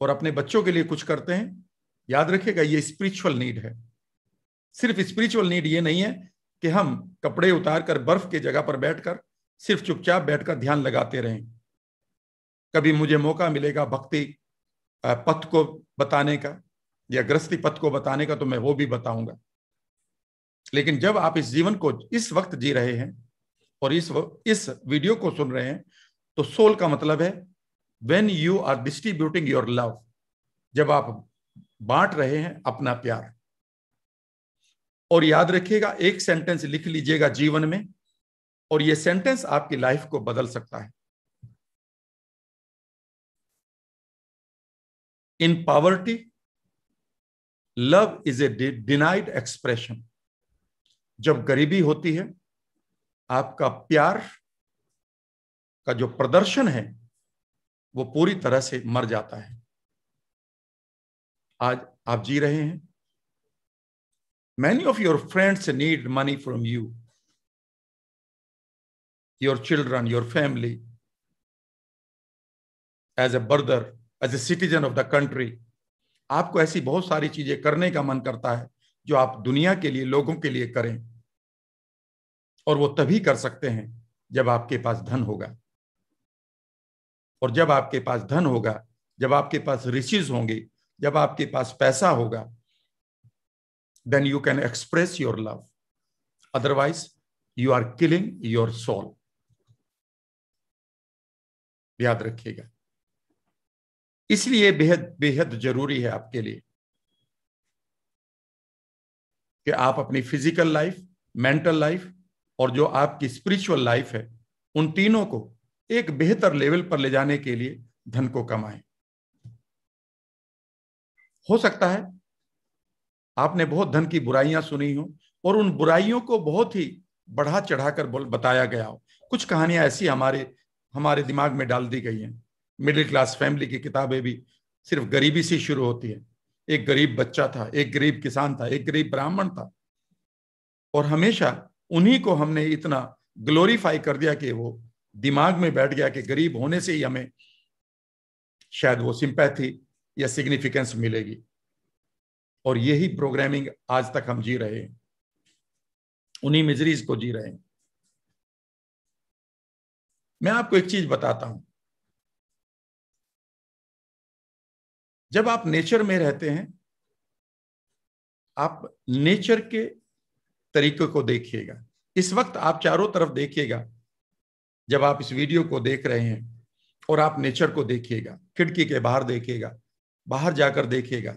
और अपने बच्चों के लिए कुछ करते हैं याद रखिएगा ये स्पिरिचुअल नीड है सिर्फ स्पिरिचुअल नीड ये नहीं है कि हम कपड़े उतार कर बर्फ के जगह पर बैठकर सिर्फ चुपचाप बैठकर ध्यान लगाते रहें कभी मुझे मौका मिलेगा भक्ति पथ को बताने का या ग्रस्थी पथ को बताने का तो मैं वो भी बताऊंगा लेकिन जब आप इस जीवन को इस वक्त जी रहे हैं और इस इस वीडियो को सुन रहे हैं तो सोल का मतलब है when you are distributing your love जब आप बांट रहे हैं अपना प्यार और याद रखिएगा एक सेंटेंस लिख लीजिएगा जीवन में और यह सेंटेंस आपकी लाइफ को बदल सकता है in poverty love is a denied expression जब गरीबी होती है आपका प्यार का जो प्रदर्शन है वो पूरी तरह से मर जाता है आज आप जी रहे हैं many of your friends need money from you your children your family as a brother as a citizen of the country आपको ऐसी बहुत सारी चीजें करने का मन करता है जो आप दुनिया के लिए लोगों के लिए करें और वो तभी कर सकते हैं जब आपके पास धन होगा और जब आपके पास धन होगा जब आपके पास रिशिज होंगे जब आपके पास पैसा होगा then you can express your love otherwise you are killing your soul याद रखिएगा इसलिए बेहद बेहद जरूरी है आपके लिए कि आप अपनी फिजिकल लाइफ मेंटल लाइफ और जो आपकी स्पिरिचुअल लाइफ है उन तीनों को एक बेहतर लेवल पर ले जाने के लिए धन को कमाएं हो सकता है आपने बहुत धन की बुराइयां सुनी हो और उन बुराइयों को बहुत ही बढ़ा चढ़ाकर बताया गया हो कुछ कहानियां ऐसी हमारे हमारे दिमाग में डाल दी गई हैं मिडिल क्लास फैमिली की किताबें भी सिर्फ गरीबी से शुरू होती है एक गरीब बच्चा था एक गरीब किसान था एक गरीब ब्राह्मण था और हमेशा उन्हीं को हमने इतना ग्लोरीफाई कर दिया कि वो दिमाग में बैठ गया कि गरीब होने से ही हमें शायद वो सिंपैथी या सिग्निफिकेंस मिलेगी और यही प्रोग्रामिंग आज तक हम जी रहे हैं उन्हीं मिजरीज को जी रहे हैं मैं आपको एक चीज बताता हूं जब आप नेचर में रहते हैं आप नेचर के तरीके को देखिएगा इस वक्त आप चारों तरफ देखिएगा जब आप इस वीडियो को देख रहे हैं और आप नेचर को देखिएगा खिड़की के बाहर देखिएगा बाहर जाकर देखेगा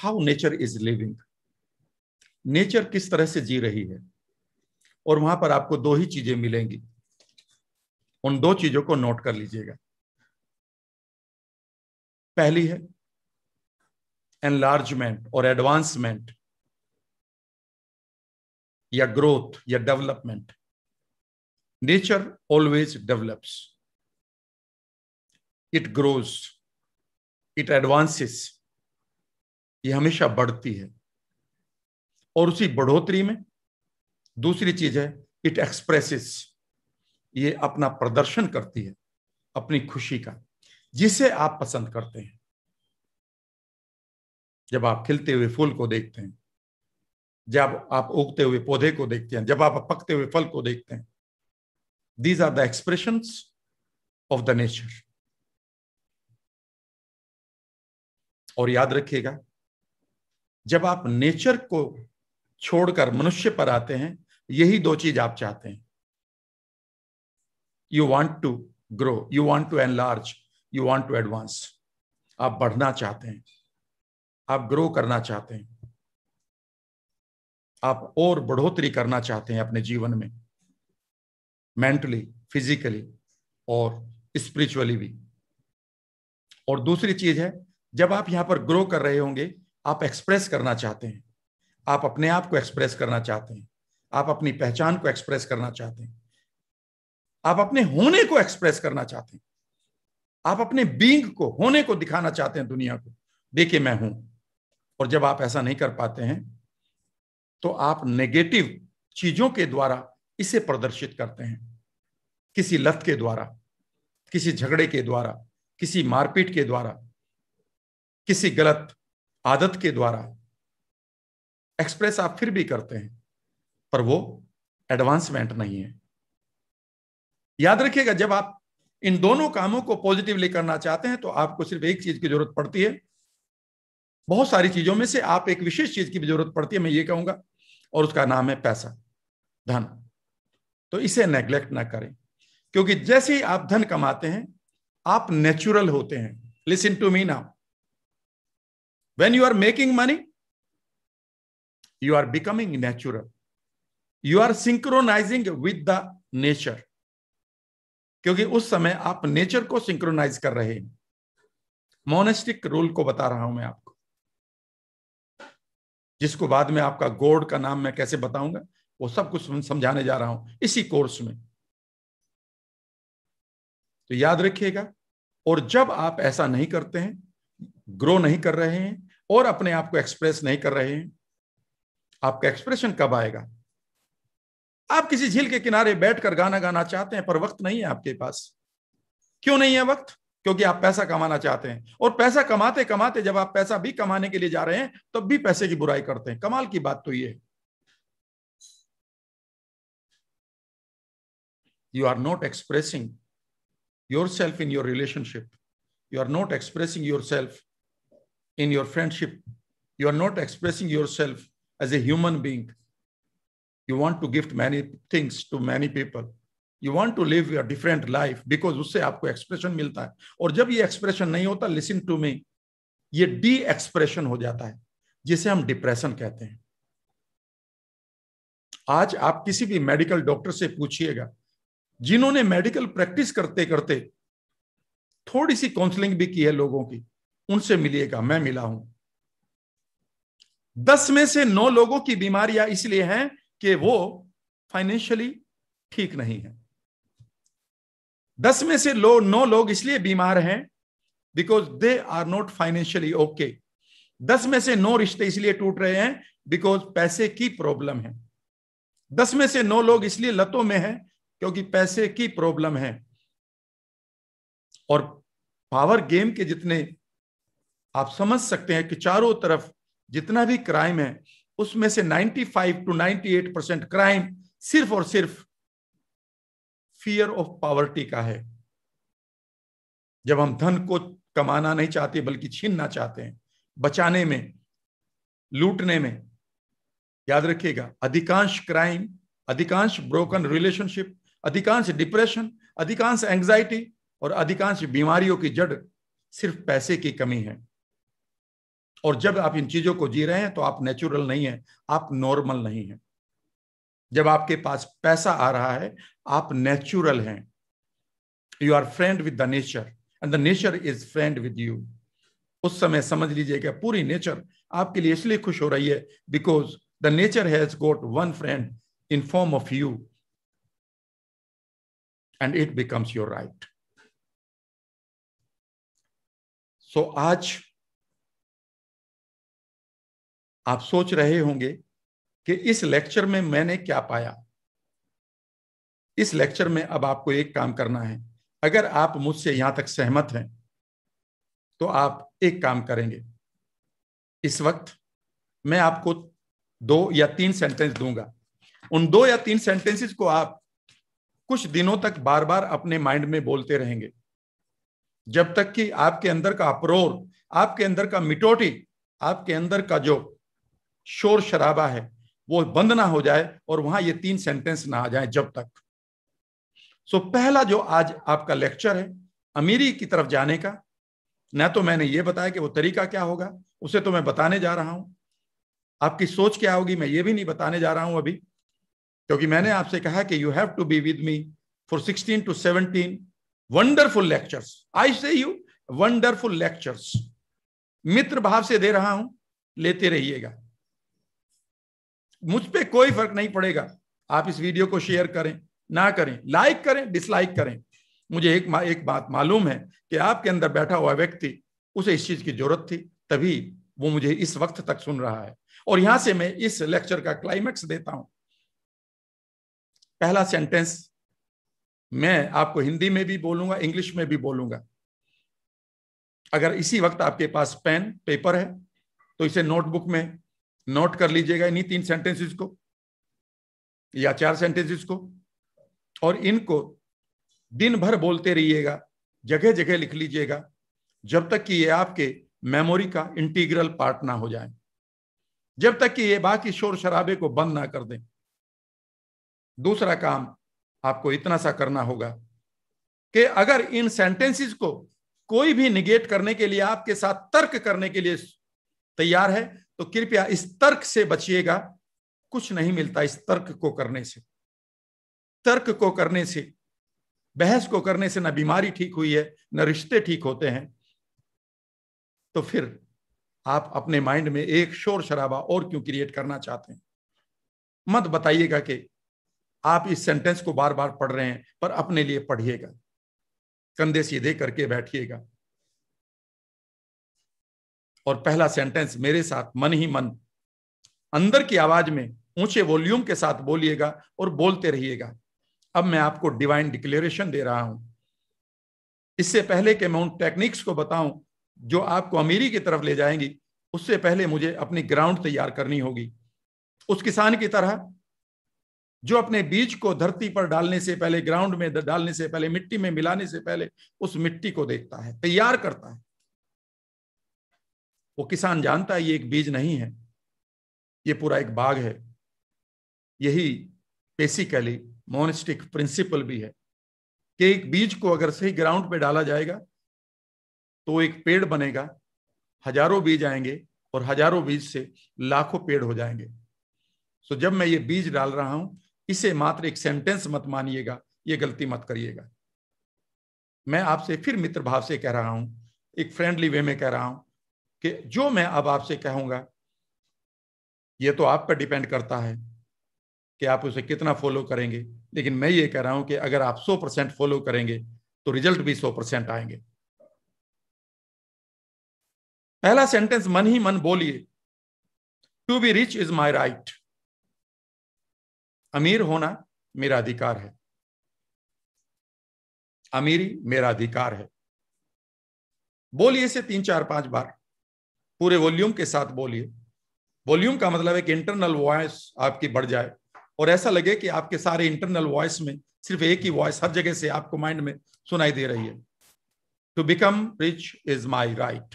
how nature is living nature किस तरह से जी रही है और वहां पर आपको दो ही चीजें मिलेंगी उन दो चीजों को नोट कर लीजिएगा पहली है एनलार्जमेंट और एडवांसमेंट या ग्रोथ या development nature always develops it grows it advances ये हमेशा बढ़ती है और उसी बढ़ोतरी में दूसरी चीज है इट एक्सप्रेसेस ये अपना प्रदर्शन करती है अपनी खुशी का जिसे आप पसंद करते हैं जब आप खिलते हुए फूल को देखते हैं जब आप उगते हुए पौधे को देखते हैं जब आप पकते हुए फल को देखते हैं these are the expression of the nature और याद रखिएगा जब आप नेचर को छोड़कर मनुष्य पर आते हैं यही दो चीज आप चाहते हैं you want to grow you want to enlarge you want to advance आप बढ़ना चाहते हैं आप ग्रो करना चाहते हैं आप और बढ़ोतरी करना चाहते हैं अपने जीवन में मेंटली फिजिकली और स्पिरिचुअली भी और दूसरी चीज है जब आप यहाँ पर ग्रो कर रहे होंगे आप एक्सप्रेस करना चाहते हैं आप अपने आप को एक्सप्रेस करना चाहते हैं आप अपनी पहचान को एक्सप्रेस करना चाहते हैं आप अपने होने को एक्सप्रेस करना चाहते हैं आप अपने बींग को होने को दिखाना चाहते हैं दुनिया को देखिए मैं हूं और जब आप ऐसा नहीं कर पाते हैं तो आप नेगेटिव चीजों के द्वारा इसे प्रदर्शित करते हैं किसी लत के द्वारा किसी झगड़े के द्वारा किसी मारपीट के द्वारा किसी गलत आदत के द्वारा एक्सप्रेस आप फिर भी करते हैं पर वो एडवांसमेंट नहीं है याद रखिएगा जब आप इन दोनों कामों को पॉजिटिवली करना चाहते हैं तो आपको सिर्फ एक चीज की जरूरत पड़ती है बहुत सारी चीजों में से आप एक विशेष चीज की भी जरूरत पड़ती है मैं ये कहूंगा और उसका नाम है पैसा धन तो इसे नेग्लेक्ट ना करें क्योंकि जैसे ही आप धन कमाते हैं आप नेचुरल होते हैं listen to me now When you are making money, you are becoming natural. You are synchronizing with the nature. क्योंकि उस समय आप नेचर को सिंक्रोनाइज कर रहे हैं मोनेस्टिक रूल को बता रहा हूं मैं आपको जिसको बाद में आपका गोड का नाम मैं कैसे बताऊंगा वो सब कुछ समझाने जा रहा हूं इसी कोर्स में तो याद रखिएगा और जब आप ऐसा नहीं करते हैं ग्रो नहीं कर रहे हैं और अपने आप को एक्सप्रेस नहीं कर रहे हैं आपका एक्सप्रेशन कब आएगा आप किसी झील के किनारे बैठकर गाना गाना चाहते हैं पर वक्त नहीं है आपके पास क्यों नहीं है वक्त क्योंकि आप पैसा कमाना चाहते हैं और पैसा कमाते कमाते जब आप पैसा भी कमाने के लिए जा रहे हैं तब भी पैसे की बुराई करते हैं कमाल की बात तो ये है you are not expressing yourself in your relationship you are not expressing yourself in your friendship. You are not expressing yourself as a human being. You want to gift many things to many people. You want to live your different life because उससे आपको expression मिलता है और जब ये expression नहीं होता listen to मी ये डी एक्सप्रेशन हो जाता है जिसे हम डिप्रेशन कहते हैं आज आप किसी भी मेडिकल डॉक्टर से पूछिएगा जिन्होंने मेडिकल प्रैक्टिस करते करते थोड़ी सी काउंसलिंग भी की है लोगों की उनसे मिलिएगा मैं मिला हूं दस में से नौ लोगों की बीमारियां इसलिए हैं कि वो फाइनेंशियली ठीक नहीं है दस में से लो नौ लोग इसलिए बीमार हैं because they are not financially okay दस में से नौ रिश्ते इसलिए टूट रहे हैं बिकॉज पैसे की प्रॉब्लम है दस में से नौ लोग इसलिए लतों में हैं क्योंकि पैसे की प्रॉब्लम है और पावर गेम के जितने आप समझ सकते हैं कि चारों तरफ जितना भी क्राइम है उसमें से 95 टू 98 परसेंट क्राइम सिर्फ और सिर्फ फियर ऑफ पावर्टी का है जब हम धन को कमाना नहीं चाहते बल्कि छीनना चाहते हैं बचाने में लूटने में याद रखिएगा अधिकांश क्राइम अधिकांश ब्रोकन रिलेशनशिप अधिकांश डिप्रेशन अधिकांश एंग्जाइटी और अधिकांश बीमारियों की जड़ सिर्फ पैसे की कमी है और जब आप इन चीजों को जी रहे हैं तो आप नेचुरल नहीं है आप नॉर्मल नहीं है जब आपके पास पैसा आ रहा है आप नेचुरल हैं you are friend with the nature and the nature is friend with you उस समय समझ लीजिए कि पूरी नेचर आपके लिए इसलिए खुश हो रही है because the nature has got one friend in form of you and it becomes your right so आज आप सोच रहे होंगे कि इस लेक्चर में मैंने क्या पाया इस लेक्चर में अब आपको एक काम करना है अगर आप मुझसे यहां तक सहमत हैं तो आप एक काम करेंगे इस वक्त मैं आपको दो या तीन सेंटेंस दूंगा उन दो या तीन सेंटेंसेस को आप कुछ दिनों तक बार बार अपने माइंड में बोलते रहेंगे जब तक कि आपके अंदर का अप्रोर आपके अंदर का मिटोटी आपके अंदर का जो शोर शराबा है वो बंद ना हो जाए और वहां ये तीन सेंटेंस ना आ जाए जब तक सो so, पहला जो आज आपका लेक्चर है अमीरी की तरफ जाने का ना तो मैंने ये बताया कि वो तरीका क्या होगा उसे तो मैं बताने जा रहा हूं आपकी सोच क्या होगी मैं ये भी नहीं बताने जा रहा हूं अभी क्योंकि मैंने आपसे कहा कि you have to be with me for sixteen to seventeen wonderful lectures I say you wonderful lectures मित्र भाव से दे रहा हूं लेते रहिएगा मुझ पर कोई फर्क नहीं पड़ेगा आप इस वीडियो को शेयर करें ना करें लाइक करें डिसलाइक करें मुझे एक एक बात मालूम है कि आपके अंदर बैठा हुआ व्यक्ति उसे इस चीज की जरूरत थी तभी वो मुझे इस वक्त तक सुन रहा है और यहां से मैं इस लेक्चर का क्लाइमेक्स देता हूं पहला सेंटेंस मैं आपको हिंदी में भी बोलूंगा इंग्लिश में भी बोलूंगा अगर इसी वक्त आपके पास पेन पेपर है तो इसे नोटबुक में नोट कर लीजिएगा इन्हीं तीन सेंटेंसेस को या चार सेंटेंसेस को और इनको दिन भर बोलते रहिएगा जगह जगह लिख लीजिएगा जब तक कि ये आपके मेमोरी का इंटीग्रल पार्ट ना हो जाए जब तक कि ये बाकी शोर शराबे को बंद ना कर दें दूसरा काम आपको इतना सा करना होगा कि अगर इन सेंटेंसेस को कोई भी निगेट करने के लिए आपके साथ तर्क करने के लिए तैयार है तो कृपया इस तर्क से बचिएगा कुछ नहीं मिलता इस तर्क को करने से तर्क को करने से बहस को करने से ना बीमारी ठीक हुई है ना रिश्ते ठीक होते हैं तो फिर आप अपने माइंड में एक शोर शराबा और क्यों क्रिएट करना चाहते हैं मत बताइएगा कि आप इस सेंटेंस को बार बार पढ़ रहे हैं पर अपने लिए पढ़िएगा कंधे सीधे करके बैठिएगा और पहला सेंटेंस मेरे साथ मन ही मन अंदर की आवाज में ऊंचे वॉल्यूम के साथ बोलिएगा और बोलते रहिएगा अब मैं आपको डिवाइन डिक्लेरेशन दे रहा हूं इससे पहले कि मैं उन टेक्निक्स को बताऊं जो आपको अमीरी की तरफ ले जाएंगी उससे पहले मुझे अपनी ग्राउंड तैयार करनी होगी उस किसान की तरह जो अपने बीज को धरती पर डालने से पहले ग्राउंड में डालने से पहले मिट्टी में मिलाने से पहले उस मिट्टी को देखता है तैयार करता है वो किसान जानता है ये एक बीज नहीं है ये पूरा एक बाग है यही बेसिकली मोनिस्टिक प्रिंसिपल भी है कि एक बीज को अगर सही ग्राउंड पे डाला जाएगा तो एक पेड़ बनेगा हजारों बीज आएंगे और हजारों बीज से लाखों पेड़ हो जाएंगे सो जब मैं ये बीज डाल रहा हूं इसे मात्र एक सेंटेंस मत मानिएगा ये गलती मत करिएगा मैं आपसे फिर मित्र भाव से कह रहा हूं एक फ्रेंडली वे में कह रहा हूं कि जो मैं अब आपसे कहूंगा ये तो आप पर डिपेंड करता है कि आप उसे कितना फॉलो करेंगे लेकिन मैं ये कह रहा हूं कि अगर आप 100 परसेंट फॉलो करेंगे तो रिजल्ट भी 100 परसेंट आएंगे पहला सेंटेंस मन ही मन बोलिए to be rich is my right अमीर होना मेरा अधिकार है अमीरी मेरा अधिकार है बोलिए से तीन चार पांच बार पूरे वॉल्यूम के साथ बोलिए वॉल्यूम का मतलब है कि इंटरनल वॉइस आपकी बढ़ जाए और ऐसा लगे कि आपके सारे इंटरनल वॉइस में सिर्फ एक ही वॉइस हर जगह से आपको माइंड में सुनाई दे रही है to become rich is my right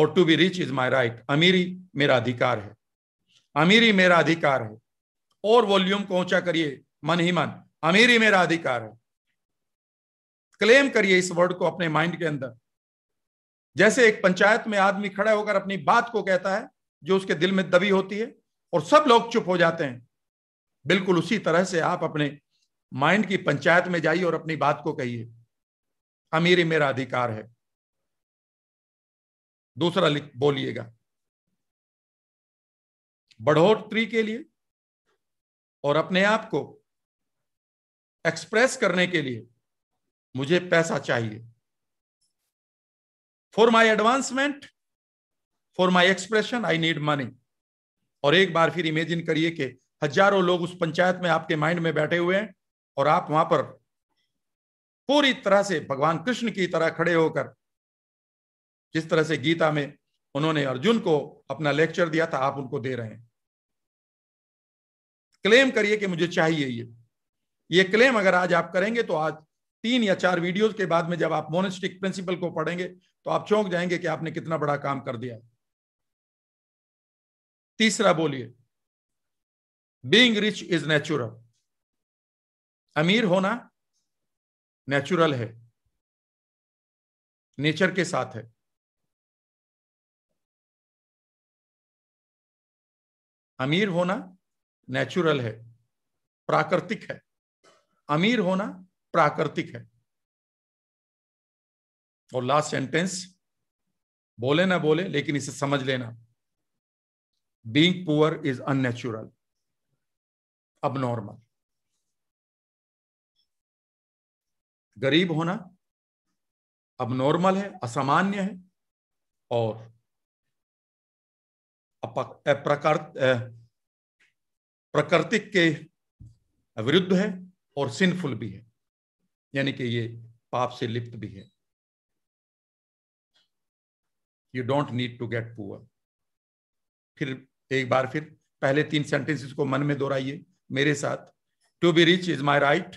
और to be rich is my right अमीरी मेरा अधिकार है अमीरी मेरा अधिकार है और वॉल्यूम को ऊंचा करिए मन ही मन अमीरी मेरा अधिकार है क्लेम करिए इस वर्ड को अपने माइंड के अंदर जैसे एक पंचायत में आदमी खड़ा होकर अपनी बात को कहता है जो उसके दिल में दबी होती है और सब लोग चुप हो जाते हैं बिल्कुल उसी तरह से आप अपने माइंड की पंचायत में जाइए और अपनी बात को कहिए अमीरी मेरा अधिकार है दूसरा बोलिएगा बढ़ोतरी के लिए और अपने आप को एक्सप्रेस करने के लिए मुझे पैसा चाहिए for my advancement for my expression I need money और एक बार फिर इमेजिन करिए कि हजारों लोग उस पंचायत में आपके माइंड में बैठे हुए हैं और आप वहां पर पूरी तरह से भगवान कृष्ण की तरह खड़े होकर जिस तरह से गीता में उन्होंने अर्जुन को अपना लेक्चर दिया था आप उनको दे रहे हैं क्लेम करिए कि मुझे चाहिए ये ये क्लेम अगर आज आप करेंगे तो आज तीन या चार वीडियोस के बाद में जब आप मोनिस्टिक प्रिंसिपल को पढ़ेंगे तो आप चौंक जाएंगे कि आपने कितना बड़ा काम कर दिया तीसरा बोलिए बींग रिच इज नेचुरल अमीर होना नेचुरल है नेचर के साथ है अमीर होना नेचुरल है प्राकृतिक है अमीर होना प्राकृतिक है और लास्ट सेंटेंस बोले ना बोले लेकिन इसे समझ लेना being poor is unnatural abnormal गरीब होना अब नॉर्मल है असामान्य है और प्रकृतिक के विरुद्ध है और सिंफुल भी है यानी कि ये पाप से लिप्त भी है you don't need to get poor फिर एक बार फिर पहले तीन सेंटेंसेस को मन में दोहराइए मेरे साथ to be rich is my right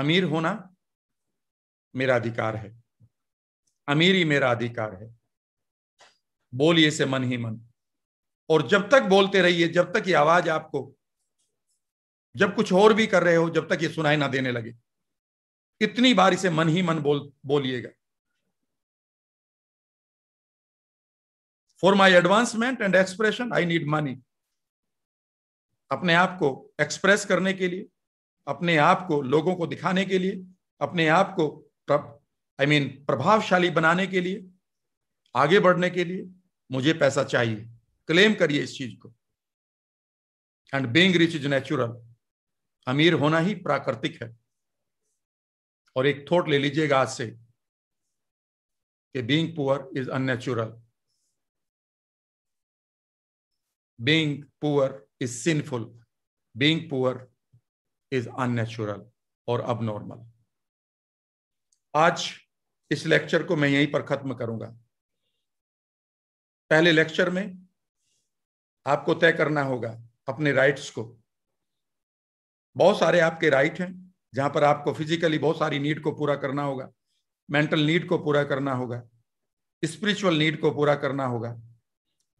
अमीर होना मेरा अधिकार है अमीर ही मेरा अधिकार है बोलिए से मन ही मन और जब तक बोलते रहिए जब तक ये आवाज आपको जब कुछ और भी कर रहे हो जब तक ये सुनाई ना देने लगे इतनी बार इसे मन ही मन बोल बोलिएगा for my advancement and expression I need money अपने आप को एक्सप्रेस करने के लिए अपने आप को लोगों को दिखाने के लिए अपने आप को आई मीन प्रभावशाली बनाने के लिए आगे बढ़ने के लिए मुझे पैसा चाहिए क्लेम करिए इस चीज को and being rich is natural अमीर होना ही प्राकृतिक है और एक थॉट ले लीजिएगा आज से कि being poor is unnatural being poor is sinful, being poor is unnatural और abnormal. आज इस लेक्चर को मैं यहीं पर खत्म करूंगा पहले लेक्चर में आपको तय करना होगा अपने राइट्स को बहुत सारे आपके राइट हैं जहां पर आपको फिजिकली बहुत सारी नीड को पूरा करना होगा मेंटल नीड को पूरा करना होगा स्पिरिचुअल नीड को पूरा करना होगा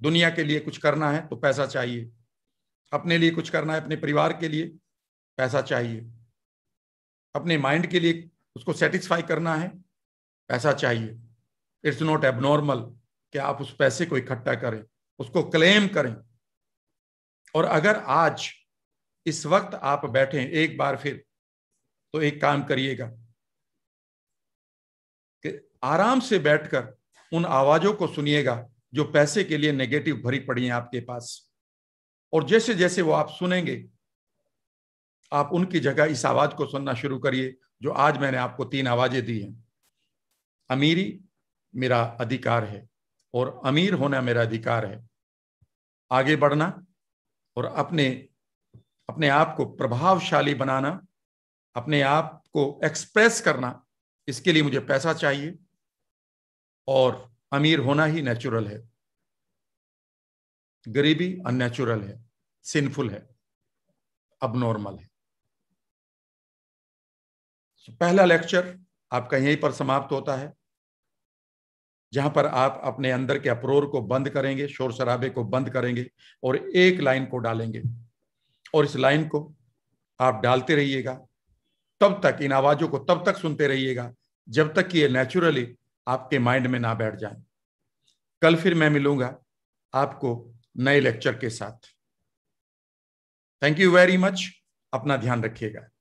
दुनिया के लिए कुछ करना है तो पैसा चाहिए अपने लिए कुछ करना है अपने परिवार के लिए पैसा चाहिए अपने माइंड के लिए उसको सेटिस्फाई करना है पैसा चाहिए इट्स नॉट एबनॉर्मल कि आप उस पैसे को इकट्ठा करें उसको क्लेम करें और अगर आज इस वक्त आप बैठे एक बार फिर तो एक काम करिएगा कि आराम से बैठकर उन आवाजों को सुनिएगा जो पैसे के लिए नेगेटिव भरी पड़ी हैं आपके पास और जैसे जैसे वो आप सुनेंगे आप उनकी जगह इस आवाज को सुनना शुरू करिए जो आज मैंने आपको तीन आवाजें दी हैं अमीरी मेरा अधिकार है और अमीर होना मेरा अधिकार है आगे बढ़ना और अपने अपने आप को प्रभावशाली बनाना अपने आप को एक्सप्रेस करना इसके लिए मुझे पैसा चाहिए और अमीर होना ही नेचुरल है गरीबी अननेचुरल है सिंफुल है अब नॉर्मल है तो पहला लेक्चर आपका यहीं पर समाप्त होता है जहां पर आप अपने अंदर के अप्रोर को बंद करेंगे शोर शराबे को बंद करेंगे और एक लाइन को डालेंगे और इस लाइन को आप डालते रहिएगा तब तक इन आवाजों को तब तक सुनते रहिएगा जब तक कि ये नेचुरली आपके माइंड में ना बैठ जाए कल फिर मैं मिलूंगा आपको नए लेक्चर के साथ थैंक यू वेरी मच अपना ध्यान रखिएगा